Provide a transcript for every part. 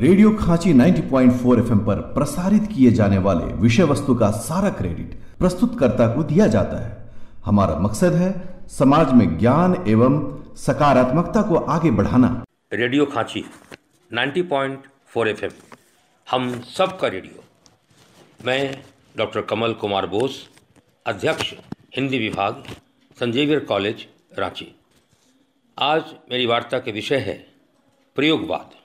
radio खांची 90.4 point पर प्रसारित किए जाने वाले विषय वस्तु का सारा क्रेडिट प्रस्तुतकर्ता को दिया जाता है हमारा मकसद है समाज में ज्ञान एवं सकारात्मकता को आगे बढ़ाना रेडियो खांची 90.4 पॉइंट हम सबका रेडियो मैं डॉक्टर कमल कुमार बोस अध्यक्ष हिंदी विभाग संजीवियर कॉलेज रांची आज मेरी वार्ता के विषय है प्रयोगवाद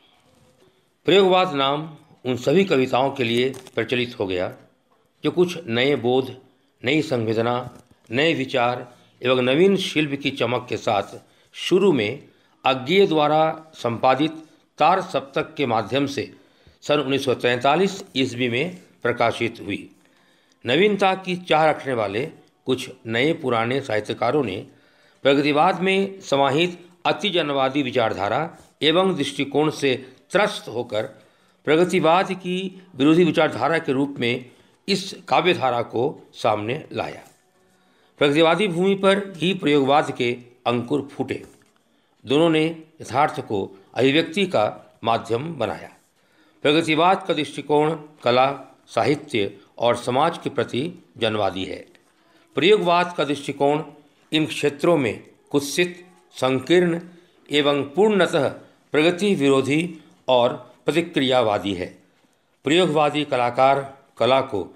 प्रयोगवाद नाम उन सभी कविताओं के लिए प्रचलित हो गया जो कुछ नए बोध नई संवेदना नए विचार एवं नवीन शिल्प की चमक के साथ शुरू में अज्ञेय द्वारा संपादित तार सप्तक के माध्यम से सन उन्नीस सौ तैंतालीस ईस्वी में प्रकाशित हुई नवीनता की चाह रखने वाले कुछ नए पुराने साहित्यकारों ने प्रगतिवाद में समाहित अति जनवादी विचारधारा एवं दृष्टिकोण से त्रस्त होकर प्रगतिवाद की विरोधी विचारधारा के रूप में इस काव्यधारा को सामने लाया प्रगतिवादी भूमि पर ही प्रयोगवाद के अंकुर फूटे दोनों ने यथार्थ को अभिव्यक्ति का माध्यम बनाया प्रगतिवाद का दृष्टिकोण कला साहित्य और समाज के प्रति जनवादी है प्रयोगवाद का दृष्टिकोण इन क्षेत्रों में कुत्सित संकीर्ण एवं पूर्णतः प्रगति विरोधी और प्रतिक्रियावादी है प्रयोगवादी कलाकार कला को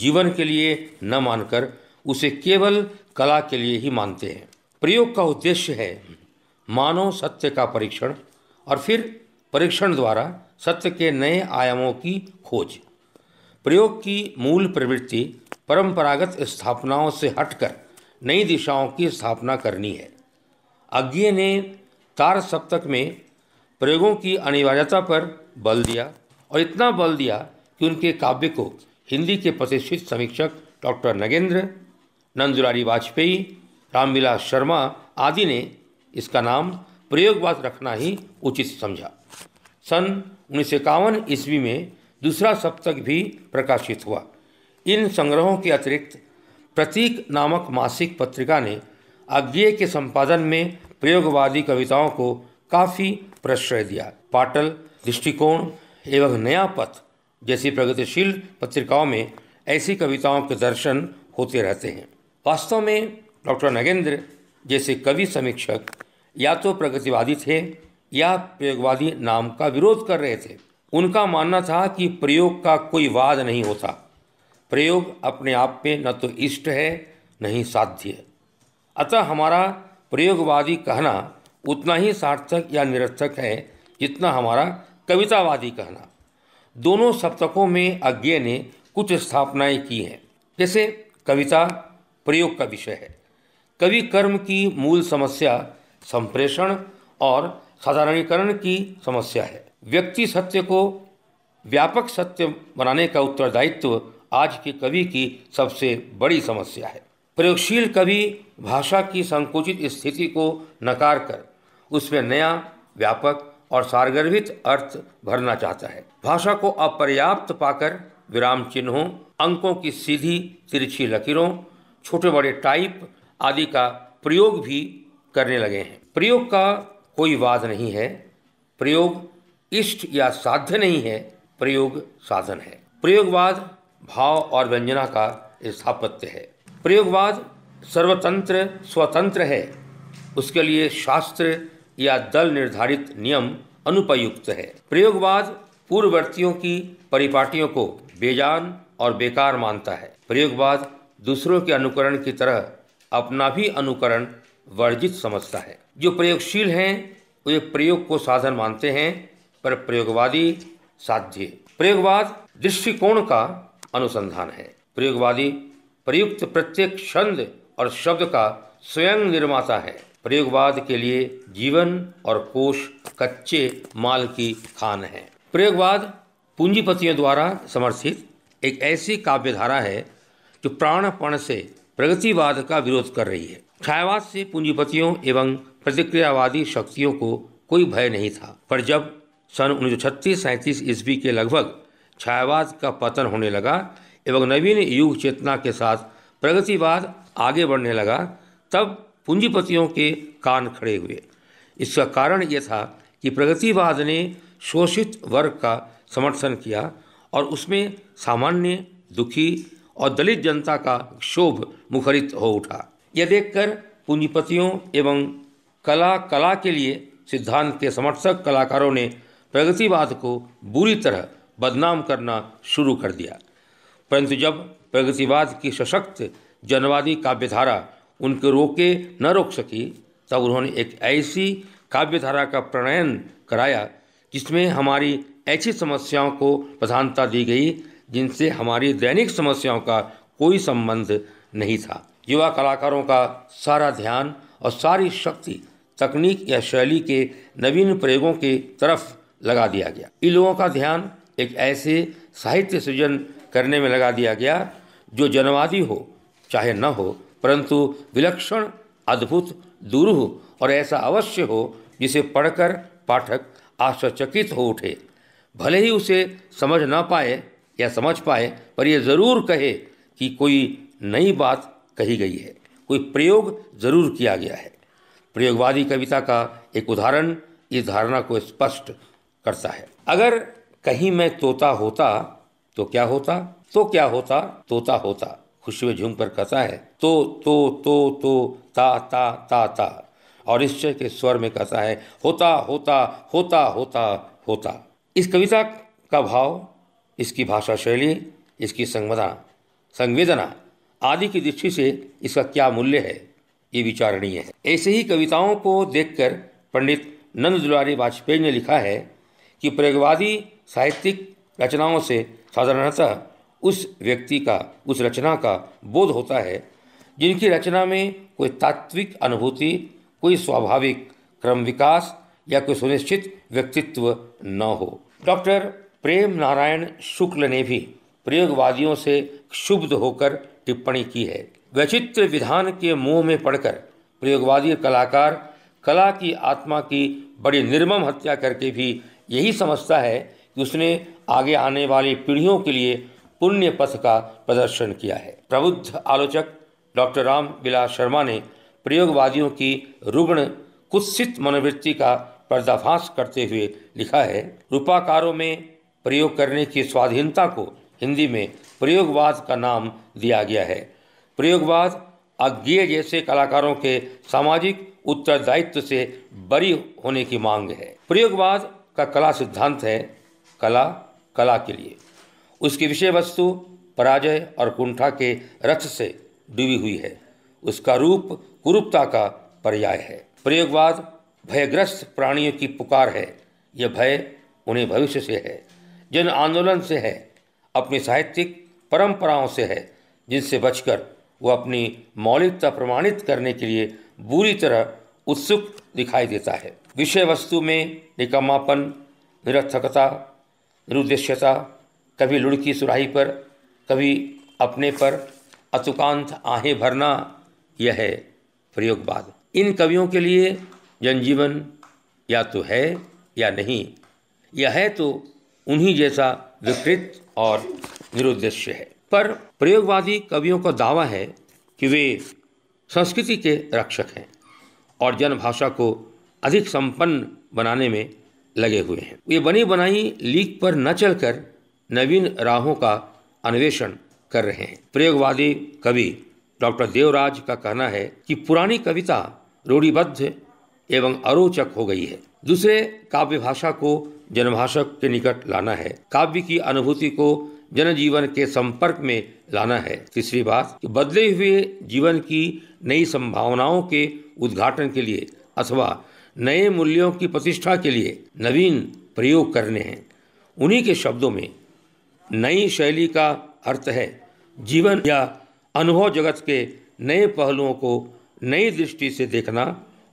जीवन के लिए न मानकर उसे केवल कला के लिए ही मानते हैं प्रयोग का उद्देश्य है मानव सत्य का परीक्षण और फिर परीक्षण द्वारा सत्य के नए आयामों की खोज प्रयोग की मूल प्रवृत्ति परंपरागत स्थापनाओं से हटकर नई दिशाओं की स्थापना करनी है अज्ञे ने तार सप्तक में प्रयोगों की अनिवार्यता पर बल दिया और इतना बल दिया कि उनके काव्य को हिंदी के प्रतिष्ठित समीक्षक डॉक्टर नगेंद्र नंदुलारी वाजपेयी रामविलास शर्मा आदि ने इसका नाम प्रयोगवाद रखना ही उचित समझा सन उन्नीस सौ ईस्वी में दूसरा सप्तक भी प्रकाशित हुआ इन संग्रहों के अतिरिक्त प्रतीक नामक मासिक पत्रिका ने अज्ञेय के संपादन में प्रयोगवादी कविताओं को काफी प्रश्रय दिया पाटल दृष्टिकोण एवं नया पथ जैसी प्रगतिशील पत्रिकाओं में ऐसी कविताओं के दर्शन होते रहते हैं वास्तव में डॉक्टर नगेंद्र जैसे कवि समीक्षक या तो प्रगतिवादी थे या प्रयोगवादी नाम का विरोध कर रहे थे उनका मानना था कि प्रयोग का कोई वाद नहीं होता प्रयोग अपने आप में न तो इष्ट है न ही साध्य है अतः हमारा प्रयोगवादी कहना उतना ही सार्थक या निरर्थक है जितना हमारा कवितावादी कहना दोनों सप्तकों में अज्ञे ने कुछ स्थापनाएं की हैं जैसे कविता प्रयोग का विषय है कवि कर्म की मूल समस्या संप्रेषण और साधारणीकरण की समस्या है व्यक्ति सत्य को व्यापक सत्य बनाने का उत्तरदायित्व आज के कवि की सबसे बड़ी समस्या है प्रयोगशील कवि भाषा की संकुचित स्थिति को नकार कर उसमें नया व्यापक और सारगर्भित अर्थ भरना चाहता है भाषा को अपर्याप्त पाकर विराम चिन्हों अंकों की सीधी तिरछी लकीरों छोटे बड़े टाइप आदि का प्रयोग भी करने लगे हैं प्रयोग का कोई वाद नहीं है प्रयोग इष्ट या साध्य नहीं है प्रयोग साधन है प्रयोगवाद भाव और व्यंजना का स्थापत्य है प्रयोगवाद सर्वतंत्र स्वतंत्र है उसके लिए शास्त्र या दल निर्धारित नियम अनुपयुक्त है प्रयोगवाद पूर्ववर्तियों की परिपाटियों को बेजान और बेकार मानता है प्रयोगवाद दूसरों के अनुकरण की तरह अपना भी अनुकरण वर्जित समझता है जो प्रयोगशील हैं वे प्रयोग को साधन मानते हैं पर प्रयोगवादी साध्य प्रयोगवाद दृष्टिकोण का अनुसंधान है प्रयोगवादी प्रयुक्त प्रत्येक छंद और शब्द का स्वयं निर्माता है प्रयोगवाद के लिए जीवन और कोष कच्चे माल की खान है प्रयोगवाद पूंजीपतियों द्वारा समर्थित एक ऐसी काव्यधारा है जो प्राणपण से प्रगतिवाद का विरोध कर रही है छायावाद से पूंजीपतियों एवं प्रतिक्रियावादी शक्तियों को कोई भय नहीं था पर जब सन उन्नीस सौ छत्तीस ईस्वी के लगभग छायावाद का पतन होने लगा एवं नवीन युग चेतना के साथ प्रगतिवाद आगे बढ़ने लगा तब पूंजीपतियों के कान खड़े हुए इसका कारण यह था कि प्रगतिवाद ने शोषित वर्ग का समर्थन किया और उसमें सामान्य दुखी और दलित जनता का शोभ मुखरित हो उठा यह देखकर पूंजीपतियों एवं कला कला के लिए सिद्धांत के समर्थक कलाकारों ने प्रगतिवाद को बुरी तरह बदनाम करना शुरू कर दिया परंतु जब प्रगतिवाद की सशक्त जनवादी काव्यधारा उनके रोके न रोक सकी तब उन्होंने एक ऐसी काव्यधारा का प्रणयन कराया जिसमें हमारी ऐसी समस्याओं को प्रधानता दी गई जिनसे हमारी दैनिक समस्याओं का कोई संबंध नहीं था युवा कलाकारों का सारा ध्यान और सारी शक्ति तकनीक या शैली के नवीन प्रयोगों के तरफ लगा दिया गया इन लोगों का ध्यान एक ऐसे साहित्य सृजन करने में लगा दिया गया जो जनवादी हो चाहे न हो परंतु विलक्षण अद्भुत दुरूह और ऐसा अवश्य हो जिसे पढ़कर पाठक आश्चर्यचकित हो उठे भले ही उसे समझ ना पाए या समझ पाए पर यह ज़रूर कहे कि कोई नई बात कही गई है कोई प्रयोग जरूर किया गया है प्रयोगवादी कविता का एक उदाहरण इस धारणा को स्पष्ट करता है अगर कहीं मैं तोता होता तो क्या होता तो क्या होता तोता होता खुशी में झूम कर कहता है तो तो तो तो ता ता ता ता और निश्चय के स्वर में कहता है होता होता होता होता होता इस कविता का भाव इसकी भाषा शैली इसकी संवेदना संवेदना आदि की दृष्टि से इसका क्या मूल्य है ये विचारणीय है ऐसे ही कविताओं को देखकर पंडित नंद दुलारी वाजपेयी ने लिखा है कि प्रयोगवादी साहित्यिक रचनाओं से साधारणतः उस व्यक्ति का उस रचना का बोध होता है जिनकी रचना में कोई तात्विक अनुभूति कोई स्वाभाविक क्रम विकास या कोई सुनिश्चित व्यक्तित्व न हो डॉक्टर प्रेम नारायण शुक्ल ने भी प्रयोगवादियों से क्षुब्ध होकर टिप्पणी की है वैचित्र विधान के मुंह में पड़कर प्रयोगवादी कलाकार कला की आत्मा की बड़ी निर्मम हत्या करके भी यही समझता है कि उसने आगे आने वाली पीढ़ियों के लिए पुण्य पथ का प्रदर्शन किया है प्रबुद्ध आलोचक डॉक्टर राम विलास शर्मा ने प्रयोगवादियों की रुग्ण कुत्सित मनोवृत्ति का पर्दाफाश करते हुए लिखा है रूपाकारों में प्रयोग करने की स्वाधीनता को हिंदी में प्रयोगवाद का नाम दिया गया है प्रयोगवाद अज्ञेय जैसे कलाकारों के सामाजिक उत्तरदायित्व से बरी होने की मांग है प्रयोगवाद का कला सिद्धांत है कला कला के लिए उसकी विषय वस्तु पराजय और कुंठा के रथ से डूबी हुई है उसका रूप कुरूपता का पर्याय है प्रयोगवाद भयग्रस्त प्राणियों की पुकार है यह भय उन्हें भविष्य से है जन आंदोलन से है अपनी साहित्यिक परंपराओं से है जिनसे बचकर वो अपनी मौलिकता प्रमाणित करने के लिए बुरी तरह उत्सुक दिखाई देता है विषय वस्तु में निकमापन निरर्थकता निरुद्देश्यता कभी लुढ़की सुराही पर कभी अपने पर अतुकांत आहें भरना यह है प्रयोगवाद इन कवियों के लिए जनजीवन या तो है या नहीं यह है तो उन्हीं जैसा विकृत और निरुद्देश्य है पर प्रयोगवादी कवियों का दावा है कि वे संस्कृति के रक्षक हैं और जनभाषा को अधिक संपन्न बनाने में लगे हुए हैं ये बनी बनाई लीक पर न चलकर नवीन राहों का अन्वेषण कर रहे हैं प्रयोगवादी कवि डॉक्टर देवराज का कहना है कि पुरानी कविता रूढ़िबद्ध एवं अरोचक हो गई है दूसरे काव्य भाषा को जनभाषक के निकट लाना है काव्य की अनुभूति को जनजीवन के संपर्क में लाना है तीसरी बात कि बदले हुए जीवन की नई संभावनाओं के उद्घाटन के लिए अथवा नए मूल्यों की प्रतिष्ठा के लिए नवीन प्रयोग करने हैं उन्हीं के शब्दों में नई शैली का अर्थ है जीवन या अनुभव जगत के नए पहलुओं को नई दृष्टि से देखना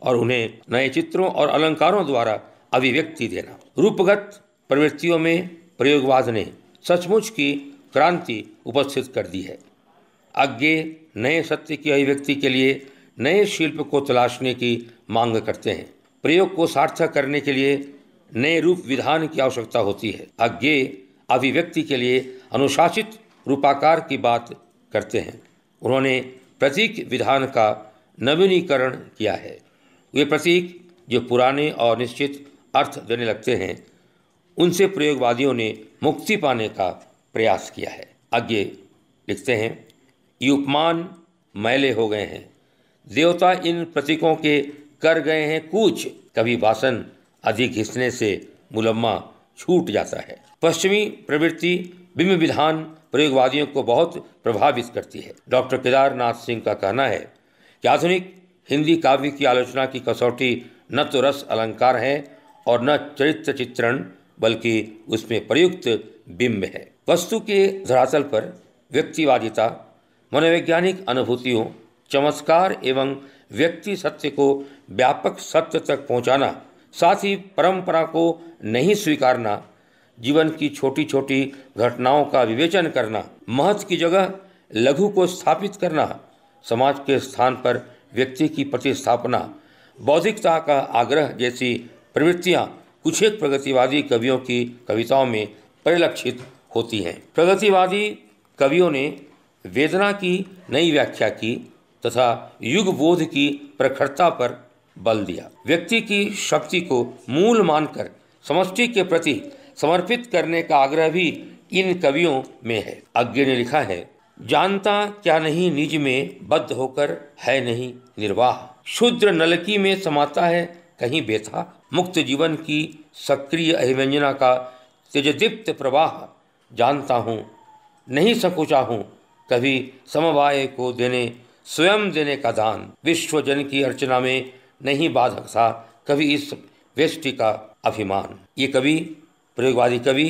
और उन्हें नए चित्रों और अलंकारों द्वारा अभिव्यक्ति देना रूपगत प्रवृत्तियों में प्रयोगवाद ने सचमुच की क्रांति उपस्थित कर दी है आज्ञे नए सत्य की अभिव्यक्ति के लिए नए शिल्प को तलाशने की मांग करते हैं प्रयोग को सार्थक करने के लिए नए रूप विधान की आवश्यकता होती है आज्ञे अभिव्यक्ति के लिए अनुशासित रूपाकार की बात करते हैं उन्होंने प्रतीक विधान का नवीनीकरण किया है वे प्रतीक जो पुराने और निश्चित अर्थ देने लगते हैं उनसे प्रयोगवादियों ने मुक्ति पाने का प्रयास किया है आगे लिखते हैं ये उपमान मैले हो गए हैं देवता इन प्रतीकों के कर गए हैं कूच कभी वासन अधिक हिस्सने से मुलम्मा छूट जाता है पश्चिमी प्रवृत्ति बिम्ब विधान प्रयोगवादियों को बहुत प्रभावित करती है डॉक्टर केदारनाथ सिंह का कहना है कि आधुनिक हिंदी काव्य की आलोचना की कसौटी न तो रस अलंकार है और न चरित्र चित्रण बल्कि उसमें प्रयुक्त बिंब है वस्तु के धरातल पर व्यक्तिवादिता मनोवैज्ञानिक अनुभूतियों चमत्कार एवं व्यक्ति सत्य को व्यापक सत्य तक पहुंचाना साथ ही परंपरा को नहीं स्वीकारना जीवन की छोटी छोटी घटनाओं का विवेचन करना महत्व की जगह लघु को स्थापित करना समाज के स्थान पर व्यक्ति की प्रतिस्थापना बौद्धिकता का आग्रह जैसी प्रवृत्तियाँ कुछ एक प्रगतिवादी कवियों की कविताओं में परिलक्षित होती हैं प्रगतिवादी कवियों ने वेदना की नई व्याख्या की तथा युग बोध की प्रखरता पर बल दिया व्यक्ति की शक्ति को मूल मानकर समष्टि के प्रति समर्पित करने का आग्रह भी इन कवियों में है अज्ञ ने लिखा है जानता क्या नहीं निज में बद्ध होकर है नहीं निर्वाह शुद्र नलकी में समाता है कहीं बेथा मुक्त जीवन की सक्रिय अभिव्यंजना का तेजदीप्त प्रवाह जानता हूँ नहीं सकुचा हूँ कभी समवाय को देने स्वयं देने का दान विश्व जन की अर्चना में नहीं बाधक था कभी इस वेष्टि का अभिमान ये कवि प्रयोगवादी कवि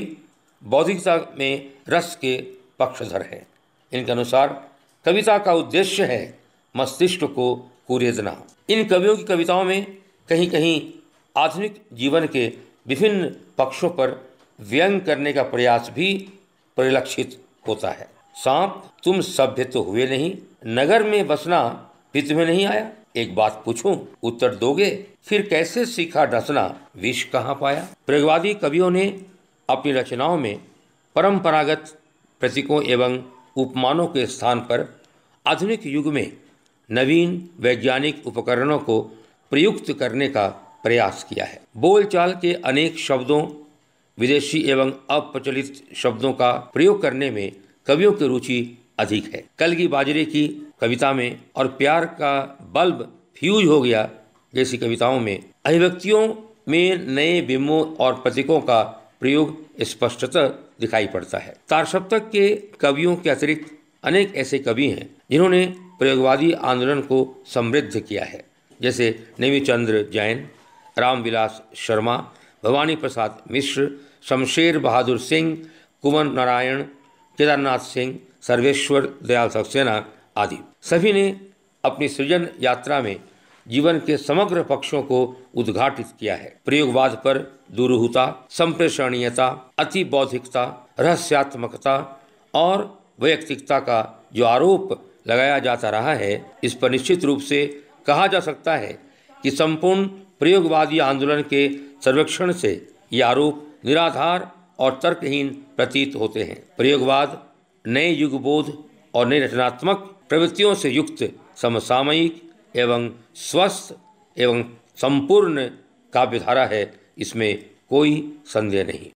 बौद्धिकता में रस के पक्षधर हैं इनके अनुसार कविता का उद्देश्य है मस्तिष्क को कुरेदना इन कवियों की कविताओं में कहीं कहीं आधुनिक जीवन के विभिन्न पक्षों पर व्यंग करने का प्रयास भी परिलक्षित होता है सांप तुम सभ्य तो हुए नहीं नगर में बसना भी तुम्हें नहीं आया एक बात पूछूं उत्तर दोगे फिर कैसे सीखा डसना विष कहाँ पाया प्रयोगवादी कवियों ने अपनी रचनाओं में परंपरागत प्रतीकों एवं उपमानों के स्थान पर आधुनिक युग में नवीन वैज्ञानिक उपकरणों को प्रयुक्त करने का प्रयास किया है बोलचाल के अनेक शब्दों विदेशी एवं अप्रचलित शब्दों का प्रयोग करने में कवियों की रुचि अधिक है कल की बाजरे की कविता में और प्यार का बल्ब फ्यूज हो गया जैसी कविताओं में अभिव्यक्तियों में नए बिंबों और प्रतीकों का प्रयोग स्पष्टतः दिखाई पड़ता है तारसप्तक के कवियों के अतिरिक्त अनेक ऐसे कवि हैं जिन्होंने प्रयोगवादी आंदोलन को समृद्ध किया है जैसे नेमीचंद्र जैन रामविलास शर्मा भवानी प्रसाद मिश्र शमशेर बहादुर सिंह कुंवर नारायण केदारनाथ सिंह सर्वेश्वर दयाल सक्सेना आदि सभी ने अपनी सृजन यात्रा में जीवन के समग्र पक्षों को उद्घाटित किया है प्रयोगवाद पर दुरूहता संप्रेषणीयता अति बौद्धिकता रहस्यात्मकता और वैयक्तिकता का जो आरोप लगाया जाता रहा है इस पर निश्चित रूप से कहा जा सकता है कि संपूर्ण प्रयोगवादी आंदोलन के सर्वेक्षण से ये आरोप निराधार और तर्कहीन प्रतीत होते हैं प्रयोगवाद नए युगबोध और नए रचनात्मक प्रवृत्तियों से युक्त समसामयिक एवं स्वस्थ एवं संपूर्ण काव्यधारा है इसमें कोई संदेह नहीं